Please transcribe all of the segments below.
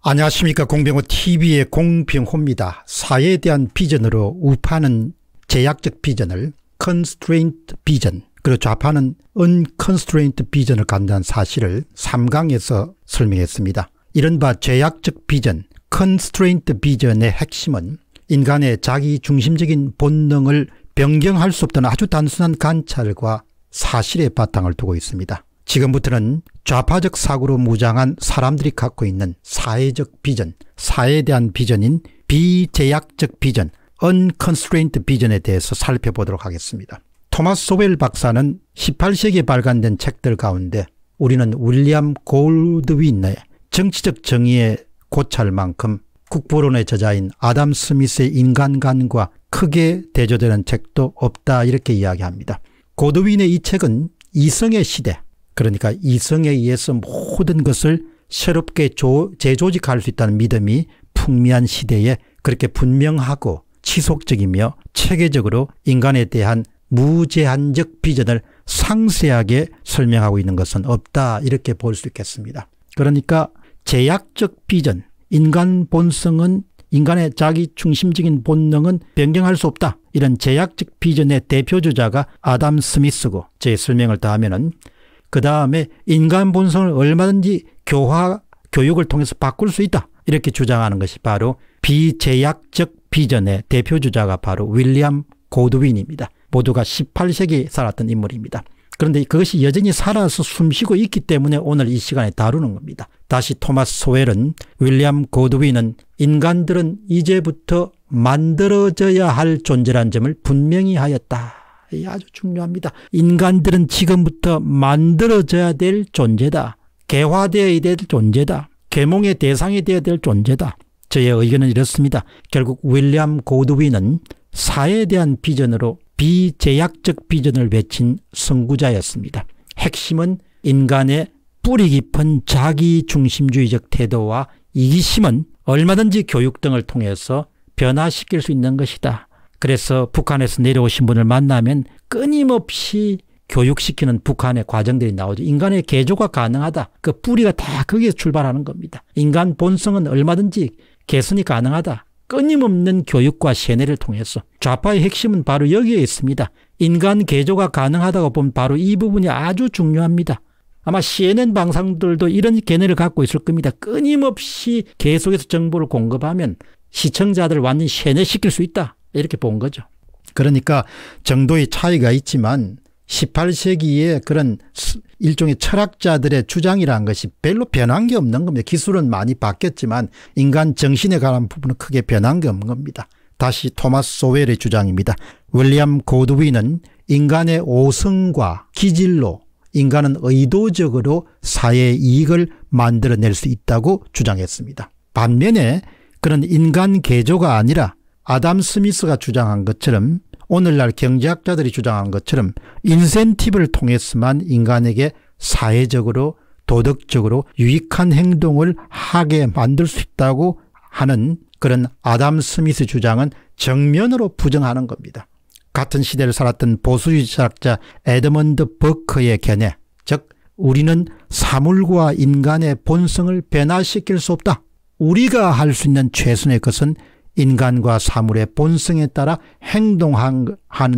안녕하십니까 공병호 tv의 공병호입니다. 사회에 대한 비전으로 우파는 제약적 비전을 constraint 비전 그리고 좌파는 unconstraint 비전을 간다는 사실을 3강에서 설명했습니다. 이른바 제약적 비전 constraint 비전의 핵심은 인간의 자기 중심적인 본능을 변경할 수 없다는 아주 단순한 관찰과 사실의 바탕을 두고 있습니다. 지금부터는 좌파적 사고로 무장한 사람들이 갖고 있는 사회적 비전, 사회에 대한 비전인 비제약적 비전, unconstrained 비전에 대해서 살펴보도록 하겠습니다. 토마스 소벨 박사는 18세기에 발간된 책들 가운데 우리는 윌리엄 골드윈의 정치적 정의에 고찰 만큼 국보론의 저자인 아담 스미스의 인간관과 크게 대조되는 책도 없다 이렇게 이야기합니다. 고드윈의 이 책은 이성의 시대 그러니까 이성에 의해서 모든 것을 새롭게 조, 재조직할 수 있다는 믿음이 풍미한 시대에 그렇게 분명하고 지속적이며 체계적으로 인간에 대한 무제한적 비전을 상세하게 설명하고 있는 것은 없다 이렇게 볼 수 있겠습니다. 그러니까 제약적 비전, 인간 본성은 인간의 자기 중심적인 본능은 변경할 수 없다. 이런 제약적 비전의 대표 주자가 아담 스미스고 제 설명을 다하면은 그 다음에 인간 본성을 얼마든지 교화, 교육을 통해서 바꿀 수 있다. 이렇게 주장하는 것이 바로 비제약적 비전의 대표주자가 바로 윌리엄 고드윈입니다. 모두가 18세기 살았던 인물입니다. 그런데 그것이 여전히 살아서 숨쉬고 있기 때문에 오늘 이 시간에 다루는 겁니다. 다시 토마스 소웰은 윌리엄 고드윈은 인간들은 이제부터 만들어져야 할 존재란 점을 분명히 하였다. 아주 중요합니다. 인간들은 지금부터 만들어져야 될 존재다. 개화되어야 될 존재다. 계몽의 대상이 되어야 될 존재다. 저의 의견은 이렇습니다. 결국 윌리엄 고드윈은 사회에 대한 비전으로 비제약적 비전을 외친 선구자였습니다. 핵심은 인간의 뿌리 깊은 자기중심주의적 태도와 이기심은 얼마든지 교육 등을 통해서 변화시킬 수 있는 것이다. 그래서 북한에서 내려오신 분을 만나면 끊임없이 교육시키는 북한의 과정들이 나오죠. 인간의 개조가 가능하다. 그 뿌리가 다 거기에 출발하는 겁니다. 인간 본성은 얼마든지 개선이 가능하다. 끊임없는 교육과 세뇌를 통해서 좌파의 핵심은 바로 여기에 있습니다. 인간 개조가 가능하다고 보면 바로 이 부분이 아주 중요합니다. 아마 CNN 방송들도 이런 견해를 갖고 있을 겁니다. 끊임없이 계속해서 정보를 공급하면 시청자들 완전히 세뇌시킬 수 있다. 이렇게 본 거죠. 그러니까 정도의 차이가 있지만 1 8세기에 그런 일종의 철학자들의 주장이라는 것이 별로 변한 게 없는 겁니다. 기술은 많이 바뀌었지만 인간 정신에 관한 부분은 크게 변한 게 없는 겁니다. 다시 토마스 소웰의 주장입니다. 윌리엄 고드윈은 인간의 오성과 기질로 인간은 의도적으로 사회 의 이익을 만들어낼 수 있다고 주장했습니다. 반면에 그런 인간 개조가 아니라 아담 스미스가 주장한 것처럼 오늘날 경제학자들이 주장한 것처럼 인센티브를 통해서만 인간에게 사회적으로 도덕적으로 유익한 행동을 하게 만들 수 있다고 하는 그런 아담 스미스 주장은 정면으로 부정하는 겁니다. 같은 시대를 살았던 보수주의 철학자 에드먼드 버크의 견해 즉 우리는 사물과 인간의 본성을 변화시킬 수 없다. 우리가 할 수 있는 최선의 것은 인간과 사물의 본성에 따라 행동하는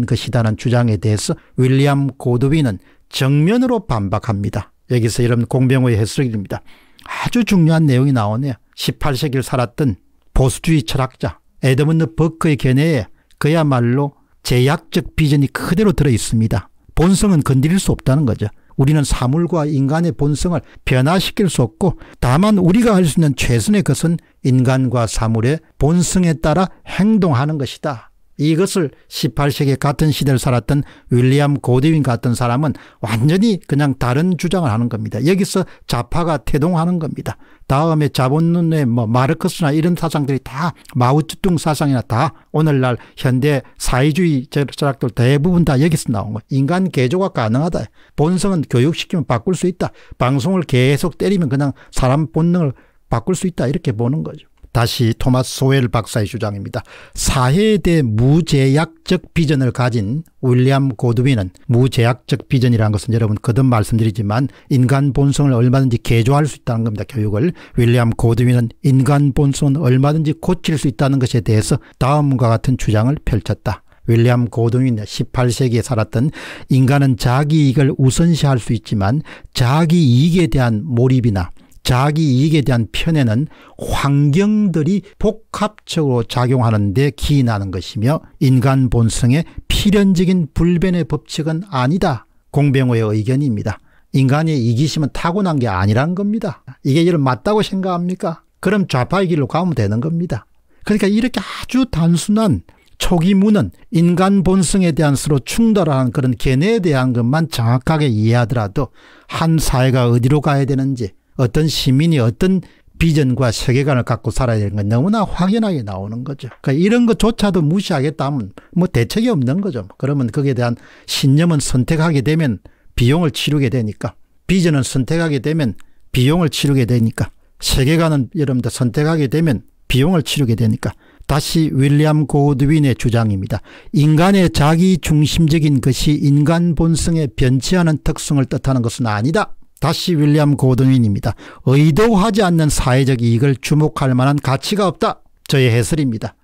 것이다는 주장에 대해서 윌리엄 고드윈은 정면으로 반박합니다. 여기서 이런 공병호의 해석입니다. 아주 중요한 내용이 나오네요. 18세기를 살았던 보수주의 철학자 에드먼드 버크의 견해에 그야말로 제약적 비전이 그대로 들어있습니다. 본성은 건드릴 수 없다는 거죠. 우리는 사물과 인간의 본성을 변화시킬 수 없고 다만 우리가 할 수 있는 최선의 것은 인간과 사물의 본성에 따라 행동하는 것이다. 이것을 18세기 같은 시대를 살았던 윌리엄 고드윈 같은 사람은 완전히 그냥 다른 주장을 하는 겁니다. 여기서 좌파가 태동하는 겁니다. 다음에 자본론의 뭐 마르크스나 이런 사상들이 다마우쩌둥 사상이나 다 오늘날 현대 사회주의 철학들 대부분 다 여기서 나온 거예요. 인간 개조가 가능하다. 본성은 교육시키면 바꿀 수 있다. 방송을 계속 때리면 그냥 사람 본능을 바꿀 수 있다 이렇게 보는 거죠. 다시 토마스 소웰 박사의 주장입니다. 사회에 대해 무제약적 비전을 가진 윌리엄 고드윈은 무제약적 비전이라는 것은 여러분 거듭 말씀드리지만 인간 본성을 얼마든지 개조할 수 있다는 겁니다. 교육을 윌리엄 고드윈은 인간 본성은 얼마든지 고칠 수 있다는 것에 대해서 다음과 같은 주장을 펼쳤다. 윌리엄 고등인 18세기에 살았던 인간은 자기 이익을 우선시할 수 있지만 자기 이익에 대한 몰입이나 자기 이익에 대한 편애는 환경들이 복합적으로 작용하는 데 기인하는 것이며 인간 본성의 필연적인 불변의 법칙은 아니다. 공병호의 의견입니다. 인간의 이기심은 타고난 게 아니란 겁니다. 이게 이런 맞다고 생각합니까? 그럼 좌파의 길로 가면 되는 겁니다. 그러니까 이렇게 아주 단순한 초기문은 인간 본성에 대한 서로 충돌하는 그런 견해에 대한 것만 정확하게 이해하더라도 한 사회가 어디로 가야 되는지 어떤 시민이 어떤 비전과 세계관을 갖고 살아야 되는 건 너무나 확연하게 나오는 거죠. 그러니까 이런 것조차도 무시하겠다면 뭐 대책이 없는 거죠. 그러면 거기에 대한 신념은 선택하게 되면 비용을 치르게 되니까 비전은 선택하게 되면 비용을 치르게 되니까 세계관은 여러분들 선택하게 되면 비용을 치르게 되니까 다시 윌리엄 고드윈의 주장입니다. 인간의 자기 중심적인 것이 인간 본성의 변치하는 특성을 뜻하는 것은 아니다. 다시 윌리엄 고든윈입니다. 의도하지 않는 사회적 이익을 주목할 만한 가치가 없다. 저의 해설입니다.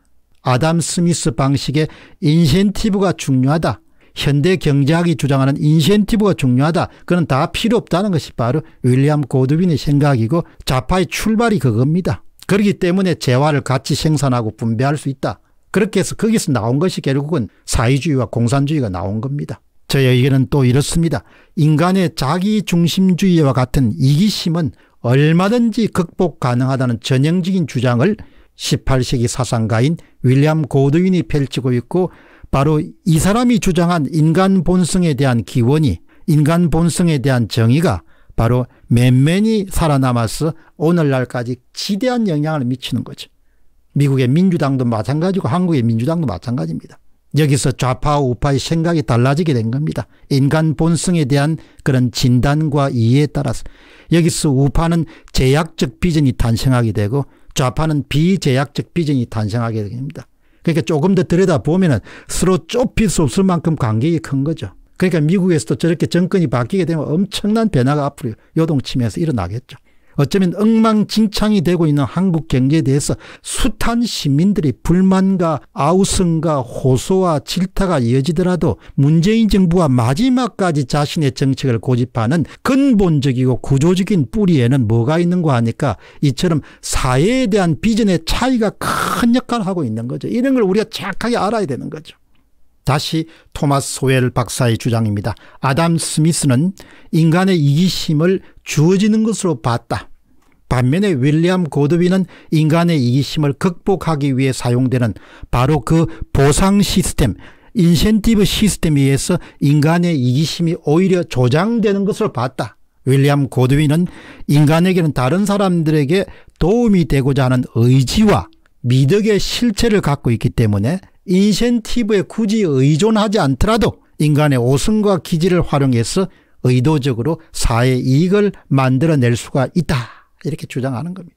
아담 스미스 방식의 인센티브가 중요하다. 현대 경제학이 주장하는 인센티브가 중요하다. 그건 다 필요 없다는 것이 바로 윌리엄 고드윈의 생각이고 자파의 출발이 그겁니다. 그렇기 때문에 재화를 같이 생산하고 분배할 수 있다. 그렇게 해서 거기서 나온 것이 결국은 사회주의와 공산주의가 나온 겁니다. 저의 의견은 또 이렇습니다. 인간의 자기중심주의와 같은 이기심은 얼마든지 극복 가능하다는 전형적인 주장을 18세기 사상가인 윌리엄 고드윈이 펼치고 있고 바로 이 사람이 주장한 인간 본성에 대한 기원이 인간 본성에 대한 정의가 바로 맨맨이 살아남아서 오늘날까지 지대한 영향을 미치는 거죠. 미국의 민주당도 마찬가지고 한국의 민주당도 마찬가지입니다. 여기서 좌파 우파의 생각이 달라지게 된 겁니다. 인간 본성에 대한 그런 진단과 이해에 따라서 여기서 우파는 제약적 비전이 탄생하게 되고 좌파는 비제약적 비전이 탄생하게 됩니다. 그러니까 조금 더 들여다보면 은 서로 좁힐 수 없을 만큼 간격이 큰 거죠. 그러니까 미국에서도 저렇게 정권이 바뀌게 되면 엄청난 변화가 앞으로 요동치면서 일어나겠죠. 어쩌면 엉망진창이 되고 있는 한국 경제에 대해서 숱한 시민들이 불만과 아우성과 호소와 질타가 이어지더라도 문재인 정부와 마지막까지 자신의 정책을 고집하는 근본적이고 구조적인 뿌리에는 뭐가 있는가 하니까 이처럼 사회에 대한 비전의 차이가 큰 역할을 하고 있는 거죠. 이런 걸 우리가 착하게 알아야 되는 거죠. 다시 토마스 소웰 박사의 주장입니다. 아담 스미스는 인간의 이기심을 주어지는 것으로 봤다. 반면에 윌리엄 고드윈은 인간의 이기심을 극복하기 위해 사용되는 바로 그 보상 시스템, 인센티브 시스템에 의해서 인간의 이기심이 오히려 조장되는 것으로 봤다. 윌리엄 고드윈은 인간에게는 다른 사람들에게 도움이 되고자 하는 의지와 미덕의 실체를 갖고 있기 때문에 인센티브에 굳이 의존하지 않더라도 인간의 오승과 기질을 활용해서 의도적으로 사회 이익을 만들어낼 수가 있다 이렇게 주장하는 겁니다.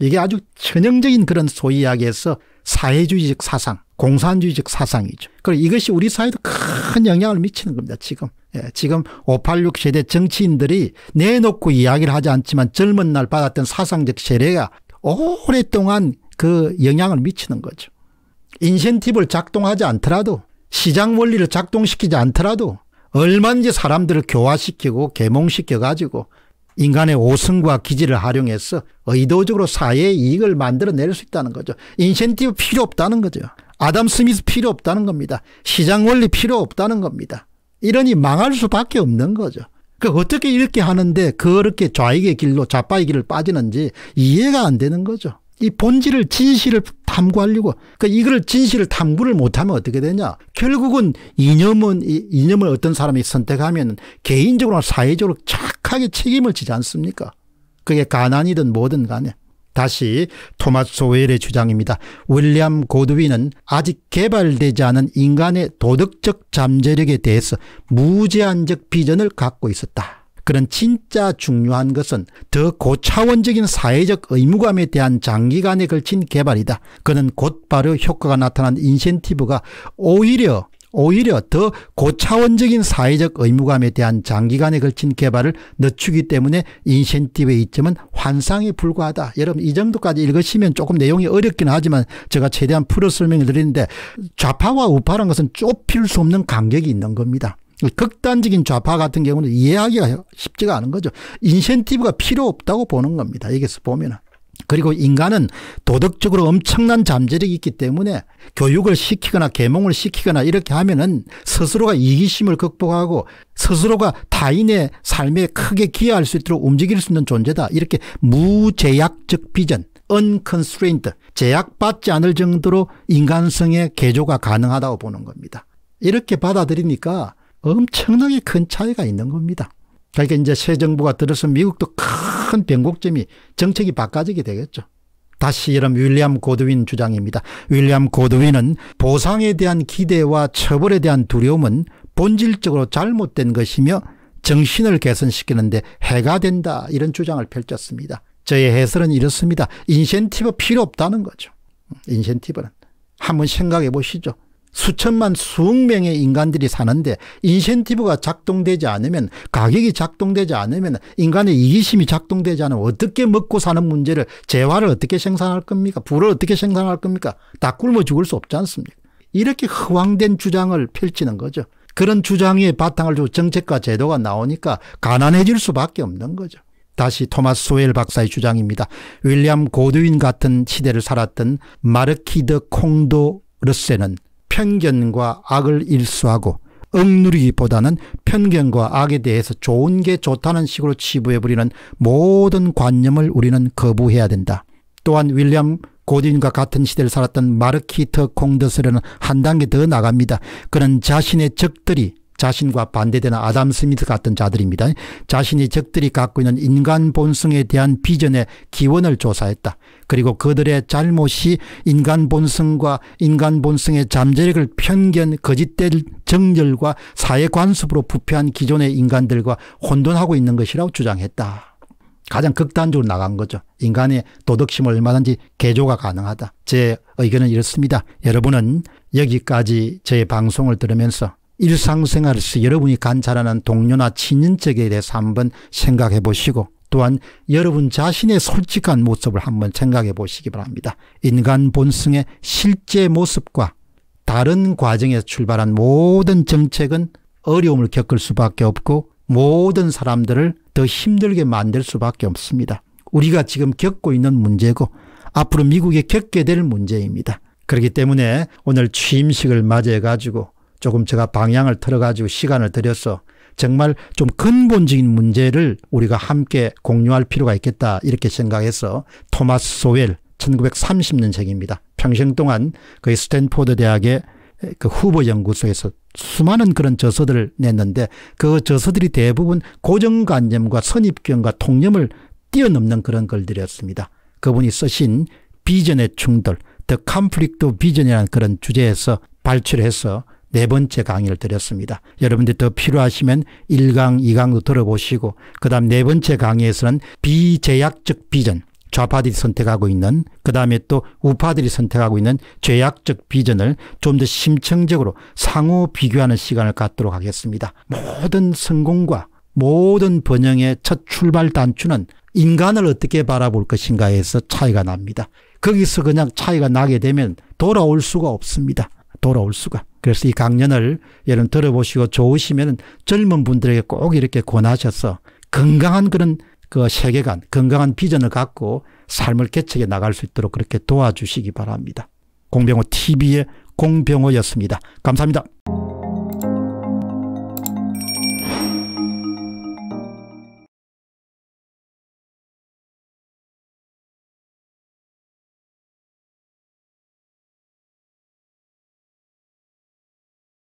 이게 아주 전형적인 그런 소위 이야기에서 사회주의적 사상 공산주의적 사상이죠. 그리고 이것이 우리 사회도 큰 영향을 미치는 겁니다. 지금 예, 지금 586 세대 정치인들이 내놓고 이야기를 하지 않지만 젊은 날 받았던 사상적 세례가 오랫동안 그 영향을 미치는 거죠. 인센티브를 작동하지 않더라도 시장 원리를 작동시키지 않더라도 얼마든지 사람들을 교화시키고 계몽시켜 가지고 인간의 오승과 기질을 활용해서 의도적으로 사회의 이익을 만들어낼 수 있다는 거죠. 인센티브 필요 없다는 거죠. 아담 스미스 필요 없다는 겁니다. 시장 원리 필요 없다는 겁니다. 이러니 망할 수밖에 없는 거죠. 그 어떻게 이렇게 하는데 그렇게 좌익의 길로 좌파의 길을 빠지는지 이해가 안 되는 거죠. 이 본질을 진실을 탐구하려고 그러니까 이걸 진실을 탐구를 못하면 어떻게 되냐 결국은 이념은 이념을 어떤 사람이 선택하면 개인적으로 사회적으로 착하게 책임을 지지 않습니까 그게 가난이든 뭐든 간에 다시 토마스 소웰의 주장입니다. 윌리엄 고드윈은 아직 개발되지 않은 인간의 도덕적 잠재력에 대해서 무제한적 비전을 갖고 있었다. 그런 진짜 중요한 것은 더 고차원적인 사회적 의무감에 대한 장기간에 걸친 개발이다. 그는 곧바로 효과가 나타난 인센티브가 오히려 오히려 더 고차원적인 사회적 의무감에 대한 장기간에 걸친 개발을 늦추기 때문에 인센티브의 이점은 환상에 불과하다. 여러분 이 정도까지 읽으시면 조금 내용이 어렵긴 하지만 제가 최대한 풀어 설명을 드리는데 좌파와 우파란 것은 좁힐 수 없는 간격이 있는 겁니다. 극단적인 좌파 같은 경우는 이해하기가 쉽지가 않은 거죠. 인센티브가 필요 없다고 보는 겁니다. 여기서 보면은. 그리고 인간은 도덕적으로 엄청난 잠재력이 있기 때문에 교육을 시키거나 계몽을 시키거나 이렇게 하면은 스스로가 이기심을 극복하고 스스로가 타인의 삶에 크게 기여할 수 있도록 움직일 수 있는 존재다. 이렇게 무제약적 비전, unconstrained, 제약받지 않을 정도로 인간성의 개조가 가능하다고 보는 겁니다. 이렇게 받아들이니까 엄청나게 큰 차이가 있는 겁니다. 그러니까 이제 새 정부가 들어서 미국도 큰 변곡점이 정책이 바꿔지게 되겠죠. 다시 이름 윌리엄 고드윈 주장입니다. 윌리엄 고드윈은 보상에 대한 기대와 처벌에 대한 두려움은 본질적으로 잘못된 것이며 정신을 개선시키는데 해가 된다 이런 주장을 펼쳤습니다. 저의 해설은 이렇습니다. 인센티브 필요 없다는 거죠. 인센티브는. 한번 생각해 보시죠. 수천만 수억 명의 인간들이 사는데 인센티브가 작동되지 않으면 가격이 작동되지 않으면 인간의 이기심이 작동되지 않으면 어떻게 먹고 사는 문제를 재화를 어떻게 생산할 겁니까 불을 어떻게 생산할 겁니까 다 굶어 죽을 수 없지 않습니까 이렇게 허황된 주장을 펼치는 거죠. 그런 주장의 바탕을 두고 정책과 제도가 나오니까 가난해질 수밖에 없는 거죠. 다시 토마스 소엘 박사의 주장입니다. 윌리엄 고드윈 같은 시대를 살았던 마르키드 콩도 러세는 편견과 악을 일수하고 억누르기보다는 편견과 악에 대해서 좋은 게 좋다는 식으로 치부해버리는 모든 관념을 우리는 거부해야 된다. 또한 윌리엄 고딘과 같은 시대를 살았던 마르키트 콩더스라는 한 단계 더 나갑니다. 그는 자신의 적들이 자신과 반대되는 아담 스미스 같은 자들입니다. 자신이 적들이 갖고 있는 인간 본성에 대한 비전의 기원을 조사했다. 그리고 그들의 잘못이 인간 본성과 인간 본성의 잠재력을 편견, 거짓된 정열과 사회 관습으로 부패한 기존의 인간들과 혼돈하고 있는 것이라고 주장했다. 가장 극단적으로 나간 거죠. 인간의 도덕심을 얼마든지 개조가 가능하다. 제 의견은 이렇습니다. 여러분은 여기까지 제 방송을 들으면서 일상생활에서 여러분이 관찰하는 동료나 친인척에 대해서 한번 생각해 보시고 또한 여러분 자신의 솔직한 모습을 한번 생각해 보시기 바랍니다. 인간 본성의 실제 모습과 다른 과정에서 출발한 모든 정책은 어려움을 겪을 수밖에 없고 모든 사람들을 더 힘들게 만들 수밖에 없습니다. 우리가 지금 겪고 있는 문제고 앞으로 미국이 겪게 될 문제입니다. 그렇기 때문에 오늘 취임식을 맞이해 가지고 조금 제가 방향을 틀어가지고 시간을 들여서 정말 좀 근본적인 문제를 우리가 함께 공유할 필요가 있겠다 이렇게 생각해서 토마스 소웰 1930년생입니다. 평생 동안 그의 스탠포드 대학의 그 후보 연구소에서 수많은 그런 저서들을 냈는데 그 저서들이 대부분 고정관념과 선입견과 통념을 뛰어넘는 그런 글들이었습니다. 그분이 쓰신 비전의 충돌, The Conflict of Vision이라는 그런 주제에서 발출해서 네 번째 강의를 드렸습니다. 여러분들이 더 필요하시면 1강, 2강도 들어보시고 그 다음 네 번째 강의에서는 비제약적 비전 좌파들이 선택하고 있는 그 다음에 또 우파들이 선택하고 있는 죄약적 비전을 좀 더 심층적으로 상호 비교하는 시간을 갖도록 하겠습니다. 모든 성공과 모든 번영의 첫 출발 단추는 인간을 어떻게 바라볼 것인가에서 차이가 납니다. 거기서 그냥 차이가 나게 되면 돌아올 수가 없습니다. 돌아올 수가. 그래서 이 강연을 여러분 들어보시고 좋으시면 젊은 분들에게 꼭 이렇게 권하셔서 건강한 그런 그 세계관, 건강한 비전을 갖고 삶을 개척해 나갈 수 있도록 그렇게 도와주시기 바랍니다. 공병호 TV의 공병호였습니다. 감사합니다.